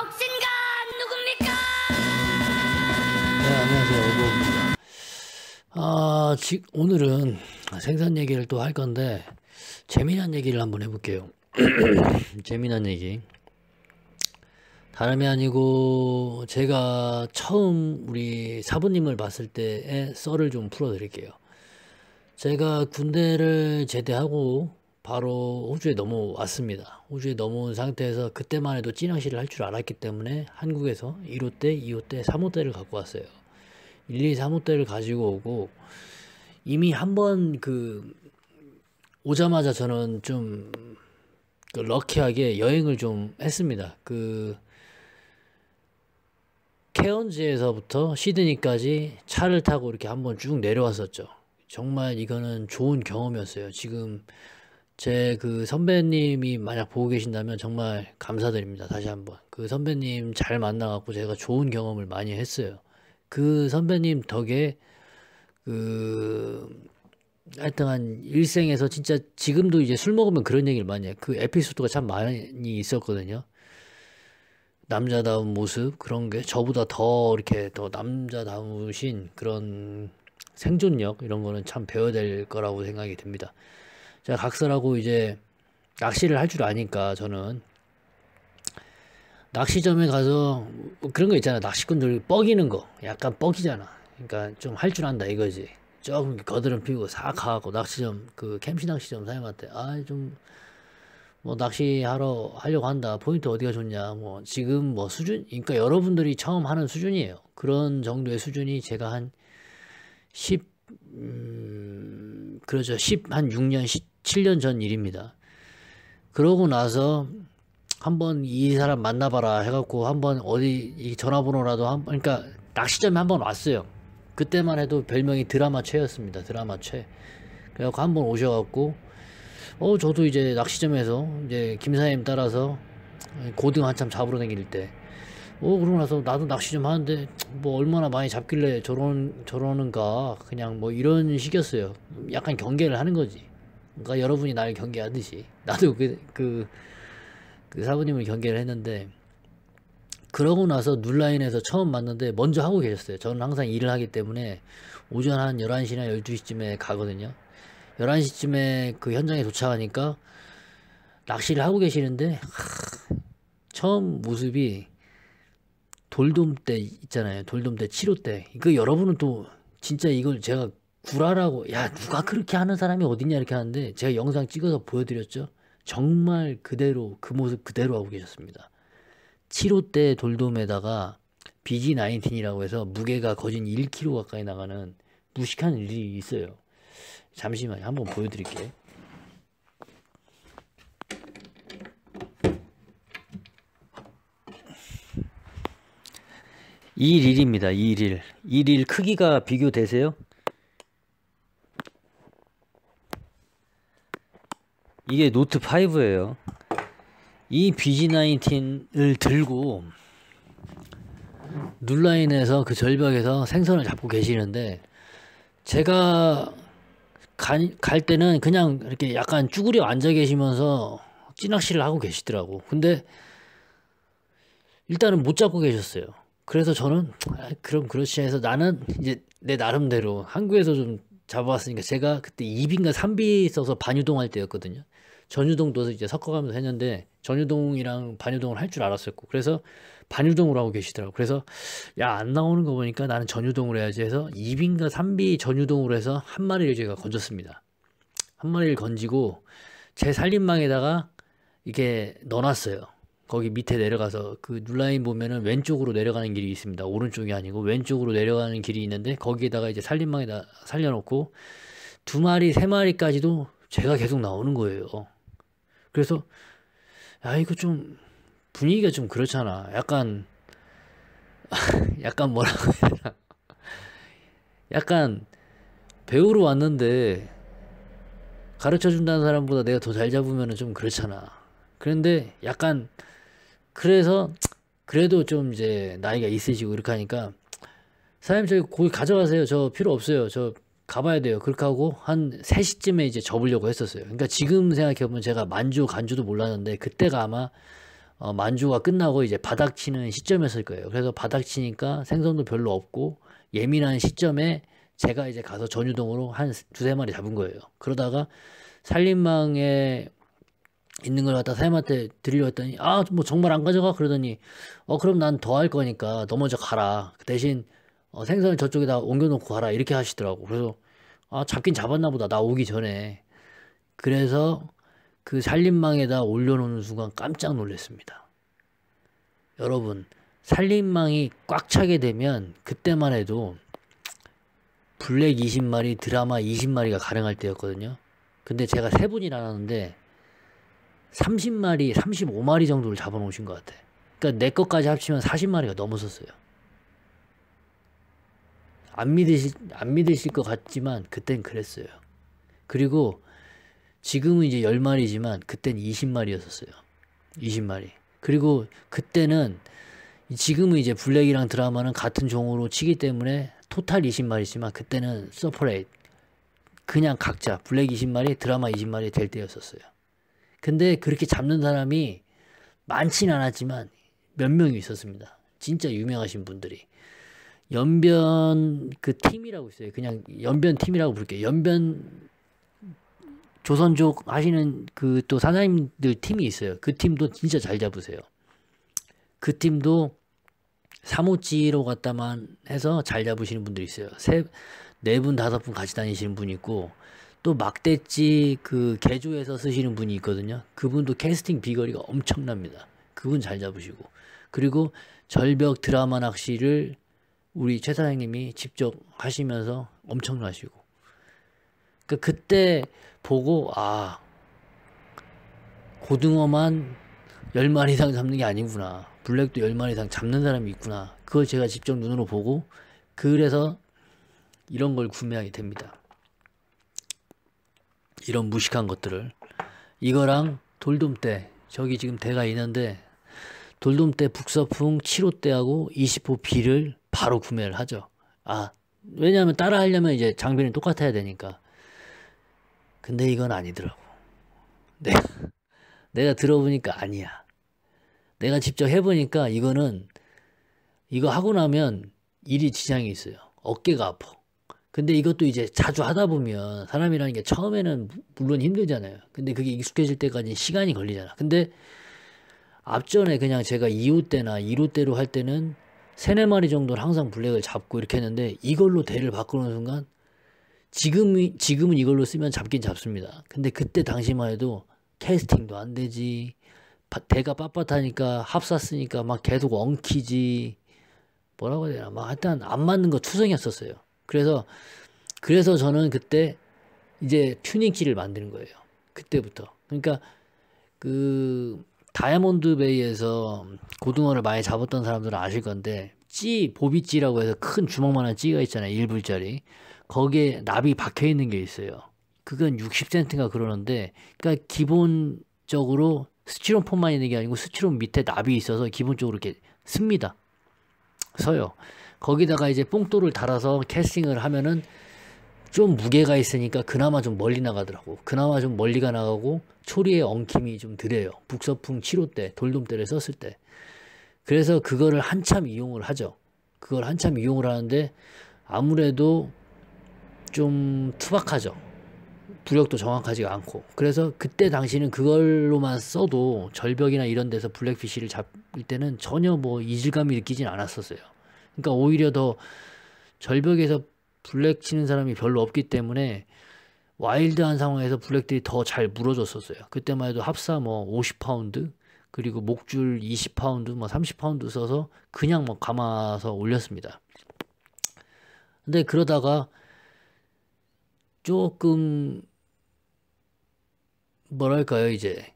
혁신가 누굽니까? 네, 안녕하세요. 오보입니다. 아, 지, 오늘은 생산 얘기를 또 할 건데, 재미난 얘기를 한번 해볼게요. 재미난 얘기. 다름이 아니고, 제가 처음 우리 사부님을 봤을 때의 썰을 좀 풀어드릴게요. 제가 군대를 제대하고 바로 호주에 넘어왔습니다. 호주에 넘어온 상태에서 그때만 해도 찐낚실을할줄 알았기 때문에 한국에서 1호 대 2호 대 3호 대를 갖고 왔어요. 1, 2, 3호 대를 가지고 오고 이미 한 번 그 오자마자 저는 좀그 럭키하게 여행을 좀 했습니다. 그 케언즈에서부터 시드니까지 차를 타고 이렇게 한번 쭉 내려왔었죠. 정말 이거는 좋은 경험이었어요. 지금 제그 선배님이 만약 보고 계신다면 정말 감사드립니다. 다시 한번. 그 선배님 잘 만나갖고 제가 좋은 경험을 많이 했어요. 그 선배님 덕에 그 하여튼 한 일생에서 진짜 지금도 이제 술 먹으면 그런 얘기를 많이 해. 그 에피소드가 참 많이 있었거든요. 남자다운 모습 그런 게 저보다 더 이렇게 더 남자다우신 그런 생존력 이런 거는 참 배워야 될 거라고 생각이 듭니다. 제가 각설하고 이제 낚시를 할 줄 아니까 저는 낚시점에 가서 뭐 그런 거 있잖아 낚시꾼들 뻐기는 거 약간 뻐기잖아 그러니까 좀 할 줄 안다 이거지 조금 거드름 피우고 싹가고 낚시점 그 캠시 낚시점 사장님한테 아 좀 뭐 낚시하러 하려고 한다 포인트 어디가 좋냐 뭐 지금 뭐 수준 그러니까 여러분들이 처음 하는 수준이에요 그런 정도의 수준이 제가 한 10, 음, 그러죠. 10, 한 6년, 1 7년 전 일입니다. 그러고 나서 한번 이 사람 만나봐라 해갖고 한번 어디 이 전화번호라도 한 그러니까 낚시점에 한번 왔어요. 그때만 해도 별명이 드라마 최였습니다. 드라마 최. 그래갖고 한 번 오셔갖고 어 저도 이제 낚시점에서 이제 김사님 따라서 고등 한참 잡으러 다닐 때어 그러고 나서 나도 낚시 좀 하는데 뭐 얼마나 많이 잡길래 저런 저러는가 그냥 뭐 이런 식이었어요 약간 경계를 하는 거지 그러니까 여러분이 나를 경계하듯이 나도 그그 그, 그 사부님을 경계를 했는데 그러고 나서 눌라인에서 처음 봤는데 먼저 하고 계셨어요 저는 항상 일을 하기 때문에 오전 한 11시나 12시쯤에 가거든요 11시쯤에 그 현장에 도착하니까 낚시를 하고 계시는데 하, 처음 모습이 돌돔때 있잖아요. 돌돔때치료 때. 그 여러분은 또 진짜 이걸 제가 구라라고 야 누가 그렇게 하는 사람이 어딨냐 이렇게 하는데 제가 영상 찍어서 보여드렸죠. 정말 그대로 그 모습 그대로 하고 계셨습니다. 치료때 돌돔에다가 BG19이라고 해서 무게가 거진 1kg 가까이 나가는 무식한 일이 있어요. 잠시만 요 한번 보여드릴게요. 1일입니다. 1일. 1일 크기가 비교되세요? 이게 노트5예요. 이 BG19을 들고 눌라인에서 그 절벽에서 생선을 잡고 계시는데 제가 간, 갈 때는 그냥 이렇게 약간 쭈그려 앉아 계시면서 찌낚시를 하고 계시더라고. 근데 일단은 못 잡고 계셨어요. 그래서 저는 아, 그럼 그러시지 해서 나는 이제 내 나름대로 한국에서 좀 잡아왔으니까 제가 그때 2비인가 3비 써서 반유동 할 때였거든요. 전유동도 이제 섞어가면서 했는데 전유동이랑 반유동을 할 줄 알았었고 그래서 반유동으로 하고 계시더라고 그래서 야 안 나오는 거 보니까 나는 전유동으로 해야지 해서 2비과가 3비 전유동으로 해서 한 마리를 제가 건졌습니다 한 마리를 건지고 제 살림망에다가 이게 넣어놨어요 거기 밑에 내려가서 그 눌라인 보면은 왼쪽으로 내려가는 길이 있습니다. 오른쪽이 아니고 왼쪽으로 내려가는 길이 있는데 거기에다가 이제 살림망에다 살려놓고 두 마리 세 마리까지도 제가 계속 나오는 거예요. 그래서 야 이거 좀 분위기가 좀 그렇잖아. 약간 약간 뭐라고 해야 되나? 약간 배우러 왔는데 가르쳐 준다는 사람보다 내가 더 잘 잡으면 좀 그렇잖아. 그런데 약간 그래서 그래도 좀 이제 나이가 있으시고 이렇게 하니까 사장님 저기 거기 가져가세요. 저 필요 없어요. 저 가봐야 돼요. 그렇게 하고 한 3시쯤에 이제 접으려고 했었어요. 그러니까 지금 생각해보면 제가 만주 간주도 몰랐는데 그때가 아마 어, 만주가 끝나고 이제 바닥치는 시점이었을 거예요. 그래서 바닥치니까 생선도 별로 없고 예민한 시점에 제가 이제 가서 전유동으로 한 두세 마리 잡은 거예요. 그러다가 산림망에 있는 걸 갖다 사장님한테 드리려 고 했더니 아 뭐 정말 안 가져가 그러더니 어 그럼 난 더 할 거니까 넘어져 가라 대신 어, 생선을 저쪽에다 옮겨놓고 가라 이렇게 하시더라고 그래서 아 잡긴 잡았나 보다 나 오기 전에 그래서 그 살림망에다 올려놓는 순간 깜짝 놀랐습니다 여러분 살림망이 꽉 차게 되면 그때만 해도 블랙 20마리 드라마 20마리가 가능할 때였거든요 근데 제가 세 분이나 하는데 30마리, 35마리 정도를 잡아놓으신 것 같아. 그러니까 내 것까지 합치면 40마리가 넘었었어요. 안 믿으실, 안 믿으실 것 같지만 그땐 그랬어요. 그리고 지금은 이제 10마리지만 그땐 20마리였었어요. 20마리. 그리고 그때는 지금은 이제 블랙이랑 드라마는 같은 종으로 치기 때문에 토탈 20마리지만 그때는 서퍼레이트 그냥 각자 블랙 20마리 드라마 20마리 될 때였었어요. 근데 그렇게 잡는 사람이 많지는 않았지만 몇 명이 있었습니다. 진짜 유명하신 분들이. 연변 그 팀이라고 있어요. 그냥 연변 팀이라고 부를게요. 연변 조선족 하시는 그 또 사장님들 팀이 있어요. 그 팀도 진짜 잘 잡으세요. 그 팀도 사모찌로 갔다만 해서 잘 잡으시는 분들이 있어요. 세, 네 분, 다섯 분 같이 다니시는 분 있고, 또 막대지 그 개조에서 쓰시는 분이 있거든요. 그분도 캐스팅 비거리가 엄청납니다. 그분 잘 잡으시고 그리고 절벽 드라마 낚시를 우리 최 사장님이 직접 하시면서 엄청나시고 그러니까 그때 보고 아 고등어만 10마리 이상 잡는 게 아니구나 블랙도 10마리 이상 잡는 사람이 있구나 그걸 제가 직접 눈으로 보고 그래서 이런 걸 구매하게 됩니다 이런 무식한 것들을 이거랑 돌돔대 저기 지금 대가 있는데 돌돔대 북서풍 7호대하고 25B를 바로 구매를 하죠. 아 왜냐하면 따라 하려면 이제 장비는 똑같아야 되니까 근데 이건 아니더라고 내가, 네. 내가 들어보니까 아니야 내가 직접 해보니까 이거는 이거 하고 나면 일이 지장이 있어요 어깨가 아파 근데 이것도 이제 자주 하다 보면 사람이라는 게 처음에는 물론 힘들잖아요. 근데 그게 익숙해질 때까지 시간이 걸리잖아. 근데 앞전에 그냥 제가 2호 때나 1호 때로 할 때는 세네 마리 정도는 항상 블랙을 잡고 이렇게 했는데 이걸로 대를 바꾸는 순간 지금, 지금은 이걸로 쓰면 잡긴 잡습니다. 근데 그때 당시만 해도 캐스팅도 안 되지. 대가 빳빳하니까 합사 쓰니까 막 계속 엉키지. 뭐라고 해야 되나. 막 하여튼 안 맞는 거 투성이었었어요. 그래서 그래서 저는 그때 이제 튜닝키를 만드는 거예요. 그때부터. 그러니까 그 다이아몬드 베이에서 고등어를 많이 잡았던 사람들은 아실 건데 찌 보비찌라고 해서 큰 주먹만한 찌가 있잖아요. 1불짜리. 거기에 납이 박혀 있는 게 있어요. 그건 60센트가 그러는데 그러니까 기본적으로 스티로폼만 있는 게 아니고 스티로 밑에 납이 있어서 기본적으로 이렇게 씁니다. 서요. 거기다가 이제 뽕돌을 달아서 캐스팅을 하면은 좀 무게가 있으니까 그나마 좀 멀리 나가더라고. 그나마 좀 멀리가 나가고 초리에 엉킴이 좀드래요 북서풍 7호 때 돌돔대를 썼을 때. 그래서 그거를 한참 이용을 하죠. 그걸 한참 이용을 하는데 아무래도 좀 투박하죠. 부력도 정확하지가 않고. 그래서 그때 당시는 그걸로만 써도 절벽이나 이런 데서 블랙피쉬를 잡을 때는 전혀 뭐 이질감이 느끼진 않았었어요. 그러니까 오히려 더 절벽에서 블랙 치는 사람이 별로 없기 때문에 와일드한 상황에서 블랙들이 더 잘 물어줬었어요. 그때만 해도 합사 뭐 50파운드 그리고 목줄 20파운드 뭐 30파운드 써서 그냥 뭐 감아서 올렸습니다. 근데 그러다가 조금 뭐랄까요 이제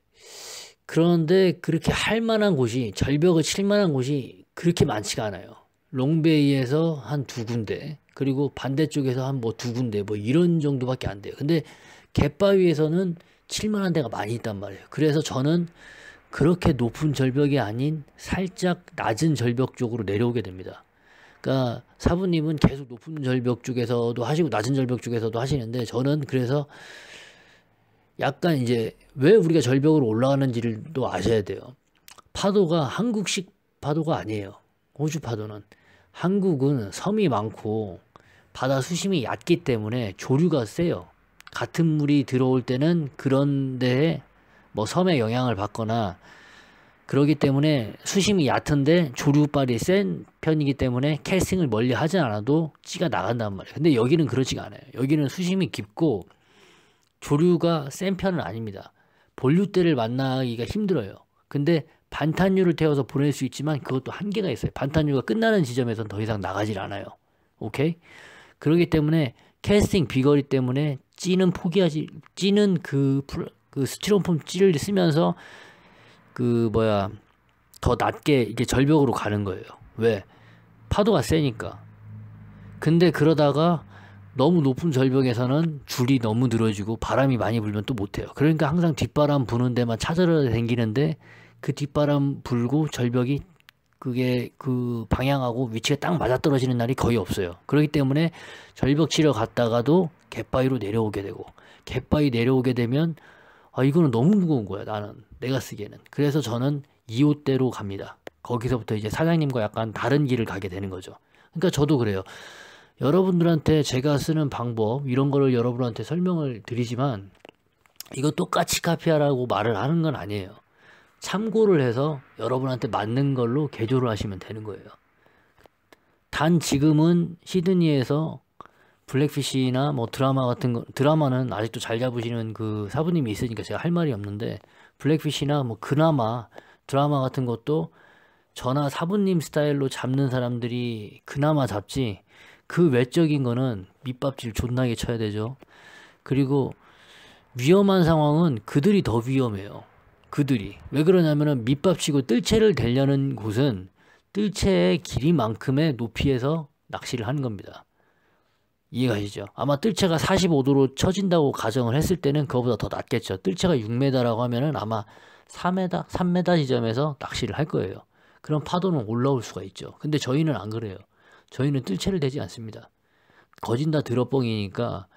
그런데 그렇게 할 만한 곳이 절벽을 칠 만한 곳이 그렇게 많지가 않아요. 롱베이에서 한 두 군데 그리고 반대쪽에서 한 뭐 두 군데 뭐 이런 정도밖에 안 돼요. 근데 갯바위에서는 칠만한 데가 많이 있단 말이에요. 그래서 저는 그렇게 높은 절벽이 아닌 살짝 낮은 절벽 쪽으로 내려오게 됩니다. 그러니까 사부님은 계속 높은 절벽 쪽에서도 하시고 낮은 절벽 쪽에서도 하시는데 저는 그래서 약간 이제 왜 우리가 절벽으로 올라가는지를또 아셔야 돼요. 파도가 한국식 파도가 아니에요. 호주 파도는. 한국은 섬이 많고 바다 수심이 얕기 때문에 조류가 세요. 같은 물이 들어올 때는 그런 데에 뭐섬에 영향을 받거나 그러기 때문에 수심이 얕은데 조류발이 센 편이기 때문에 캐스팅을 멀리 하진 않아도 찌가 나간단 말이에요. 근데 여기는 그렇지가 않아요. 여기는 수심이 깊고 조류가 센 편은 아닙니다. 본류대를 만나기가 힘들어요. 근데 반탄유를 태워서 보낼 수 있지만 그것도 한계가 있어요. 반탄유가 끝나는 지점에선 더 이상 나가질 않아요. 오케이? 그러기 때문에 캐스팅 비거리 때문에 찌는 포기하지 찌는 그, 그 스티로폼 찌를 쓰면서 그 뭐야 더 낮게 이게 절벽으로 가는 거예요. 왜? 파도가 세니까. 근데 그러다가 너무 높은 절벽에서는 줄이 너무 늘어지고 바람이 많이 불면 또 못해요. 그러니까 항상 뒷바람 부는 데만 찾으러 다니는데 그 뒷바람 불고 절벽이 그게 그 방향하고 위치가 딱 맞아떨어지는 날이 거의 없어요. 그렇기 때문에 절벽 치러 갔다가도 갯바위로 내려오게 되고 갯바위 내려오게 되면 아 이거는 너무 무거운 거야 나는 내가 쓰기에는 그래서 저는 2호대로 갑니다. 거기서부터 이제 사장님과 약간 다른 길을 가게 되는 거죠. 그러니까 저도 그래요. 여러분들한테 제가 쓰는 방법 이런 거를 여러분한테 설명을 드리지만 이거 똑같이 카피하라고 말을 하는 건 아니에요. 참고를 해서 여러분한테 맞는 걸로 개조를 하시면 되는 거예요. 단 지금은 시드니에서 블랙피시나 뭐 드라마 같은 거 드라마는 아직도 잘 잡으시는 그 사부님이 있으니까 제가 할 말이 없는데 블랙피시나 뭐 그나마 드라마 같은 것도 전화 사부님 스타일로 잡는 사람들이 그나마 잡지 그 외적인 거는 밑밥질 존나게 쳐야 되죠. 그리고 위험한 상황은 그들이 더 위험해요. 그들이 왜 그러냐면은 밑밥치고 뜰채를 대려는 곳은 뜰채의 길이만큼의 높이에서 낚시를 하는 겁니다. 이해가시죠? 아마 뜰채가 45도로 쳐진다고 가정을 했을 때는 그거보다 더 낮겠죠. 뜰채가 6m라고 하면은 아마 3m, 3m 지점에서 낚시를 할 거예요. 그럼 파도는 올라올 수가 있죠. 근데 저희는 안 그래요. 저희는 뜰채를 대지 않습니다. 거진다 드러뻥이니까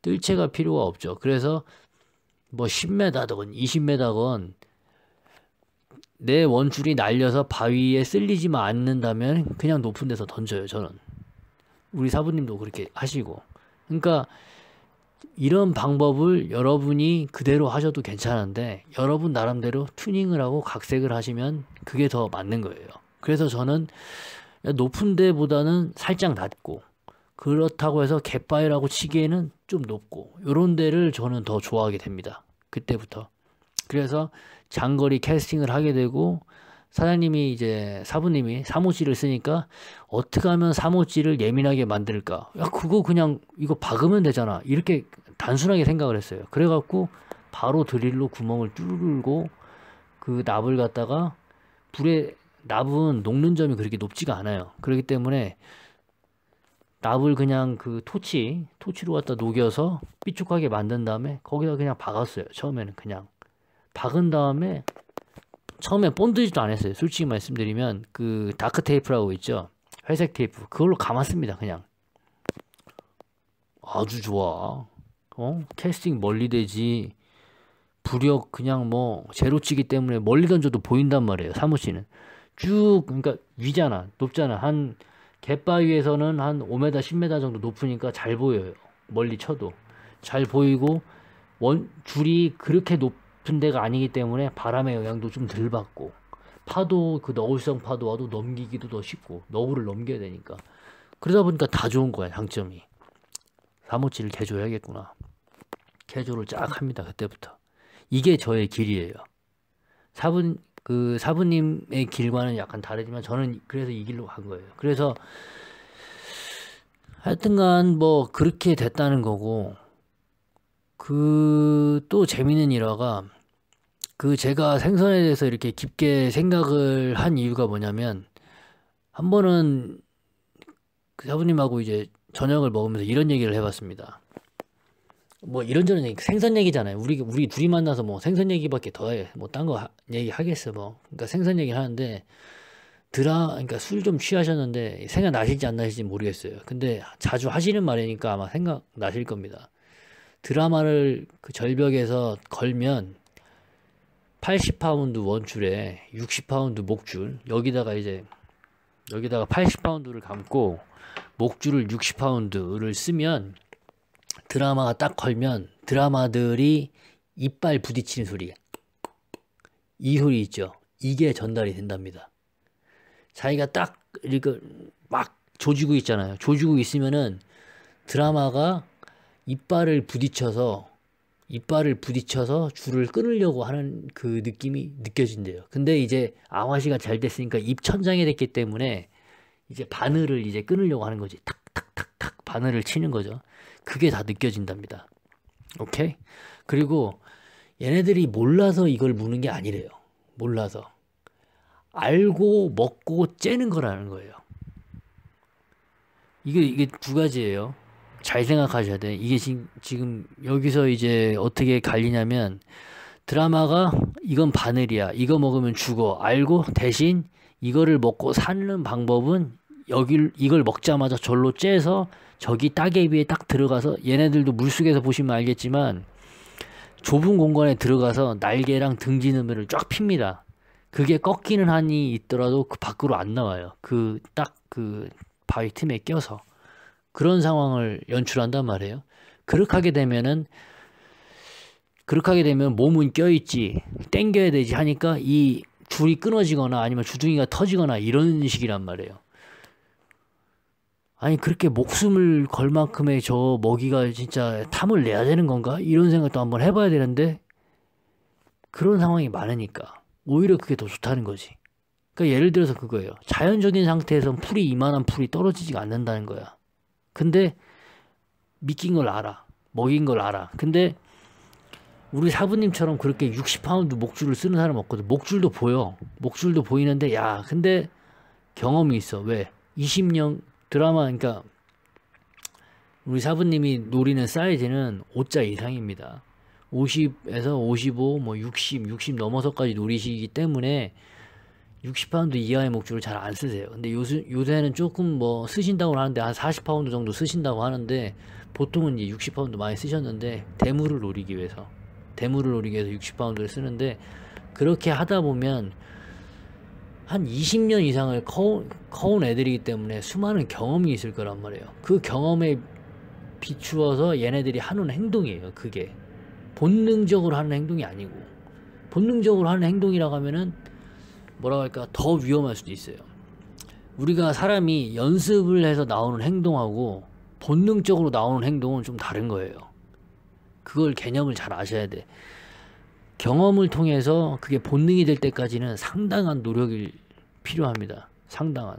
뜰채가 필요가 없죠. 그래서 뭐 10m든 20m든 내 원줄이 날려서 바위에 쓸리지만 않는다면 그냥 높은 데서 던져요 저는 우리 사부님도 그렇게 하시고 그러니까 이런 방법을 여러분이 그대로 하셔도 괜찮은데 여러분 나름대로 튜닝을 하고 각색을 하시면 그게 더 맞는 거예요 그래서 저는 높은 데보다는 살짝 낮고 그렇다고 해서 갯바위라고 치기에는 좀 높고 요런 데를 저는 더 좋아하게 됩니다 그때부터. 그래서 장거리 캐스팅을 하게 되고 사장님이 이제 사부님이 사무실을 쓰니까 어떻게 하면 사무실을 예민하게 만들까? 야 그거 그냥 이거 박으면 되잖아. 이렇게 단순하게 생각을 했어요. 그래갖고 바로 드릴로 구멍을 뚫고 그 납을 갖다가 불에 납은 녹는 점이 그렇게 높지가 않아요. 그렇기 때문에 납을 그냥 그 토치, 토치로 갖다 녹여서 삐죽하게 만든 다음에 거기다 그냥 박았어요. 처음에는 그냥. 박은 다음에 처음에 본드지도 안 했어요. 솔직히 말씀드리면 그 다크 테이프라고 있죠. 회색 테이프. 그걸로 감았습니다. 그냥. 아주 좋아. 어? 캐스팅 멀리 되지. 부력 그냥 뭐 제로치기 때문에 멀리 던져도 보인단 말이에요. 사무실은쭉 그러니까 위잖아. 높잖아. 한 갯바위에서는 한 5m, 10m 정도 높으니까 잘 보여요. 멀리 쳐도. 잘 보이고 원 줄이 그렇게 높은 데가 아니기 때문에 바람의 영향도 좀 덜 받고 파도 그 너울성 파도와도 넘기기도 더 쉽고 너울을 넘겨야 되니까 그러다 보니까 다 좋은 거야 장점이 사모치를 개조해야겠구나 개조를 쫙 합니다 그때부터 이게 저의 길이에요 사분 그 사부님의 길과는 약간 다르지만 저는 그래서 이 길로 간 거예요. 그래서 하여튼간 뭐 그렇게 됐다는 거고 그 또재미있는 일화가 그 제가 생선에 대해서 이렇게 깊게 생각을 한 이유가 뭐냐면 한 번은 그 사부님하고 이제 저녁을 먹으면서 이런 얘기를 해봤습니다. 뭐 이런저런 얘기, 생선 얘기잖아요. 우리 우리 둘이 만나서 뭐 생선 얘기밖에 더해. 뭐딴 거 얘기 하겠어 뭐. 그러니까 생선 얘기 하는데 드라 그러니까 술 좀 취하셨는데 생각 나실지 안 나실지 모르겠어요. 근데 자주 하시는 말이니까 아마 생각 나실 겁니다. 드라마를 그 절벽에서 걸면 80파운드 원줄에 60파운드 목줄 여기다가 이제 여기다가 80파운드를 감고 목줄을 60파운드를 쓰면 드라마가 딱 걸면 드라마들이 이빨 부딪히는 소리 이 소리 있죠 이게 전달이 된답니다 자기가 딱 이렇게 막 조지고 있잖아요 조지고 있으면은 드라마가 이빨을 부딪혀서 이빨을 부딪혀서 줄을 끊으려고 하는 그 느낌이 느껴진대요 근데 이제 아와시가 잘 됐으니까 입 천장이 됐기 때문에 이제 바늘을 이제 끊으려고 하는 거지 탁탁탁탁 바늘을 치는 거죠 그게 다 느껴진답니다. 오케이? 그리고 얘네들이 몰라서 이걸 무는 게 아니래요. 몰라서. 알고 먹고 째는 거라는 거예요. 이게 이게 두 가지예요. 잘 생각하셔야 돼. 이게 지금 여기서 이제 어떻게 갈리냐면 드라마가 이건 바늘이야. 이거 먹으면 죽어. 알고 대신 이거를 먹고 사는 방법은 여길 이걸 먹자마자 절로 째서 저기 따개비에 딱 들어가서 얘네들도 물속에서 보시면 알겠지만 좁은 공간에 들어가서 날개랑 등지는 면를쫙 핍니다. 그게 꺾이는 한이 있더라도 그 밖으로 안 나와요. 그 딱그 그 바위 틈에 껴서 그런 상황을 연출한단 말이에요. 그렇게 하게 되면은 그렇게 하게 되면 몸은 껴있지 땡겨야 되지 하니까 이 줄이 끊어지거나 아니면 주둥이가 터지거나 이런 식이란 말이에요. 아니 그렇게 목숨을 걸 만큼의 저 먹이가 진짜 탐을 내야 되는 건가? 이런 생각도 한번 해봐야 되는데 그런 상황이 많으니까 오히려 그게 더 좋다는 거지. 그러니까 예를 들어서 그거예요. 자연적인 상태에선 풀이 이만한 풀이 떨어지지가 않는다는 거야. 근데 미낀 걸 알아. 먹인 걸 알아. 근데 우리 사부님처럼 그렇게 60파운드 목줄을 쓰는 사람 없거든. 목줄도 보여. 목줄도 보이는데 야 근데 경험이 있어. 왜? 20년 드라마 그러니까 우리 사부님이 노리는 사이즈는 5자 이상입니다. 50에서 55, 뭐 60, 60 넘어서까지 노리시기 때문에 60파운드 이하의 목줄을 잘 안 쓰세요. 근데 요새, 요새는 조금 뭐 쓰신다고 하는데 한 40파운드 정도 쓰신다고 하는데 보통은 이제 60파운드 많이 쓰셨는데 대물을 노리기 위해서 대물을 노리기 위해서 60파운드를 쓰는데 그렇게 하다 보면 한 20년 이상을 커온, 커온 애들이기 때문에 수많은 경험이 있을 거란 말이에요. 그 경험에 비추어서 얘네들이 하는 행동이에요. 그게 본능적으로 하는 행동이 아니고 본능적으로 하는 행동이라고 하면은 뭐라고 할까 더 위험할 수도 있어요. 우리가 사람이 연습을 해서 나오는 행동하고 본능적으로 나오는 행동은 좀 다른 거예요. 그걸 개념을 잘 아셔야 돼. 경험을 통해서 그게 본능이 될 때까지는 상당한 노력이 필요합니다. 상당한.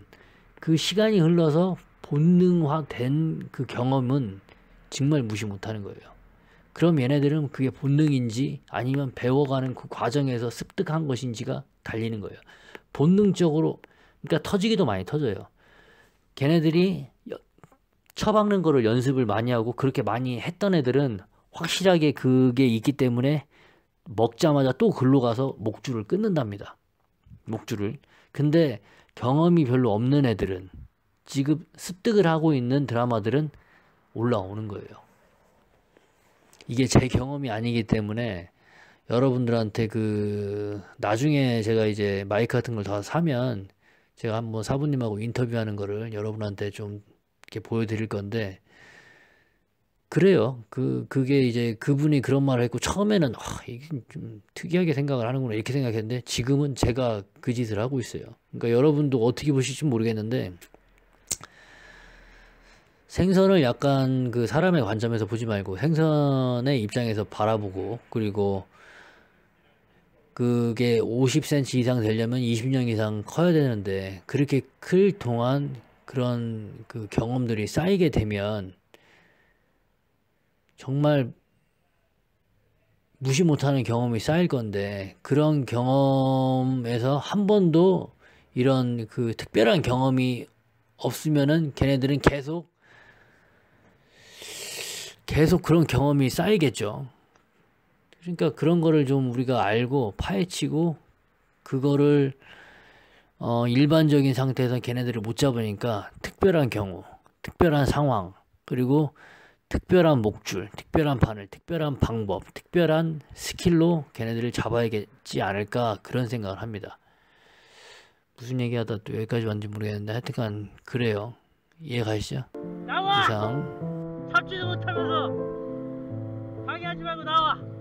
그 시간이 흘러서 본능화된 그 경험은 정말 무시 못하는 거예요. 그럼 얘네들은 그게 본능인지 아니면 배워가는 그 과정에서 습득한 것인지가 달리는 거예요. 본능적으로 그러니까 터지기도 많이 터져요. 걔네들이 처박는 거를 연습을 많이 하고 그렇게 많이 했던 애들은 확실하게 그게 있기 때문에 먹자마자 또 글로 가서 목줄을 끊는답니다. 목줄을. 근데 경험이 별로 없는 애들은 지금 습득을 하고 있는 드라마들은 올라오는 거예요. 이게 제 경험이 아니기 때문에 여러분들한테 그 나중에 제가 이제 마이크 같은 걸 다 사면 제가 한번 사부님하고 인터뷰하는 거를 여러분한테 좀 이렇게 보여드릴 건데 그래요. 그, 그게 이제 그분이 그런 말을 했고, 처음에는, 아, 이게 좀 특이하게 생각을 하는구나, 이렇게 생각했는데, 지금은 제가 그 짓을 하고 있어요. 그러니까 여러분도 어떻게 보실지 모르겠는데, 생선을 약간 그 사람의 관점에서 보지 말고, 생선의 입장에서 바라보고, 그리고 그게 50cm 이상 되려면 20년 이상 커야 되는데, 그렇게 클 동안 그런 그 경험들이 쌓이게 되면, 정말 무시 못하는 경험이 쌓일 건데 그런 경험에서 한 번도 이런 그 특별한 경험이 없으면은 걔네들은 계속 계속 그런 경험이 쌓이겠죠. 그러니까 그런 거를 좀 우리가 알고 파헤치고 그거를 어 일반적인 상태에서 걔네들을 못 잡으니까 특별한 경우, 특별한 상황 그리고 특별한 목줄, 특별한 바늘, 특별한 방법, 특별한 스킬로 걔네들을 잡아야겠지 않을까 그런 생각을 합니다. 무슨 얘기하다 또 여기까지 왔는지 모르겠는데 하여튼간 그래요. 이해가시죠? 나와! 이상 잡지도 못하면서 방해하지 말고 나와!